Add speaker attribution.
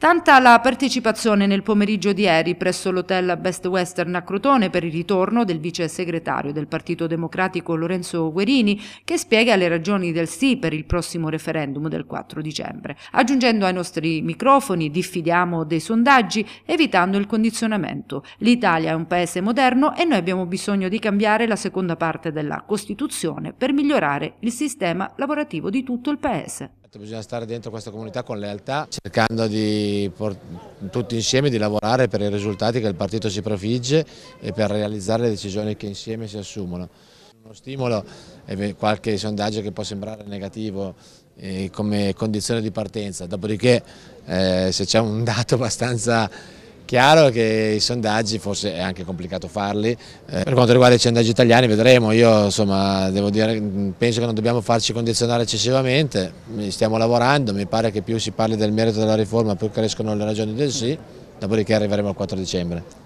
Speaker 1: Tanta la partecipazione nel pomeriggio di ieri presso l'hotel Best Western a Crotone per il ritorno del vice segretario del Partito Democratico Lorenzo Guerini che spiega le ragioni del sì per il prossimo referendum del 4 dicembre, aggiungendo ai nostri microfoni diffidiamo dei sondaggi evitando il condizionamento. L'Italia è un paese moderno e noi abbiamo bisogno di cambiare la seconda parte della Costituzione per migliorare il sistema lavorativo di tutto il paese.
Speaker 2: Bisogna stare dentro questa comunità con lealtà, cercando di tutti insieme di lavorare per i risultati che il partito si prefigge e per realizzare le decisioni che insieme si assumono. Uno stimolo è qualche sondaggio che può sembrare negativo eh, come condizione di partenza, dopodiché eh, se c'è un dato abbastanza Chiaro che i sondaggi, forse è anche complicato farli, eh, per quanto riguarda i sondaggi italiani vedremo, io insomma devo dire, mm, penso che non dobbiamo farci condizionare eccessivamente, stiamo lavorando, mi pare che più si parli del merito della riforma più
Speaker 1: crescono le ragioni del sì, dopodiché arriveremo al 4 dicembre.